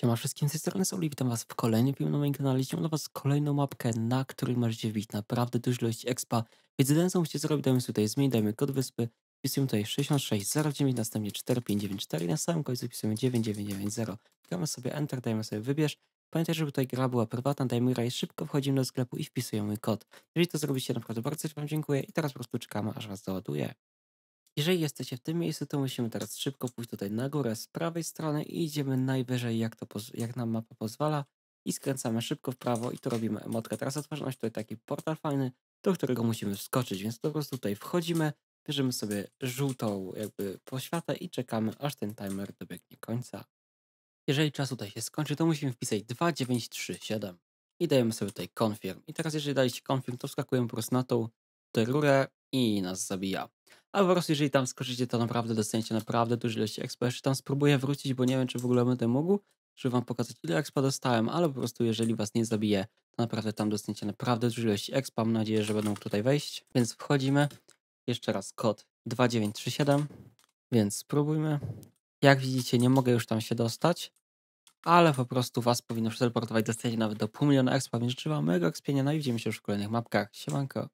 Siema wszystkim, z tej strony Soli, witam was w kolejnym filmie na moim kanale. Chciałem dla was kolejną mapkę, na której możecie widzieć naprawdę dużą ilość expa, więc jeden co musicie zrobić, dajmy tutaj zmień, dajmy kod wyspy, wpisujemy tutaj 6609, następnie 4594 i na samym końcu wpisujemy 9990. Klikamy sobie Enter, dajemy sobie wybierz. Pamiętaj, żeby tutaj gra była prywatna, dajmy raj, szybko wchodzimy do sklepu i wpisujemy kod. Jeżeli to zrobicie, naprawdę bardzo wam dziękuję i teraz po prostu czekamy, aż was załaduje. Jeżeli jesteście w tym miejscu, to musimy teraz szybko pójść tutaj na górę z prawej strony i idziemy najwyżej jak, to, jak nam mapa pozwala i skręcamy szybko w prawo i tu robimy emotkę. Teraz otworzy się tutaj taki portal fajny, do którego musimy wskoczyć, więc po prostu tutaj wchodzimy, bierzemy sobie żółtą jakby poświatę i czekamy aż ten timer dobiegnie końca. Jeżeli czas tutaj się skończy, to musimy wpisać 2937 i dajemy sobie tutaj confirm. I teraz jeżeli daliście confirm, to wskakujemy po prostu na tą, tą rurę, i nas zabija. A po prostu jeżeli tam skoczycie, to naprawdę dostaniecie naprawdę dużo ilości expa. Jeszcze tam spróbuję wrócić, bo nie wiem, czy w ogóle będę mógł, żeby wam pokazać, ile expa dostałem, ale po prostu jeżeli was nie zabije, to naprawdę tam dostaniecie naprawdę dużo ilości expa. Mam nadzieję, że będą tutaj wejść. Więc wchodzimy. Jeszcze raz kod 2937, więc spróbujmy. Jak widzicie, nie mogę już tam się dostać, ale po prostu was powinno przeteleportować, dostaniecie nawet do pół miliona expa, więc życzę wam mega expienia, no i widzimy się już w kolejnych mapkach. Siemanko!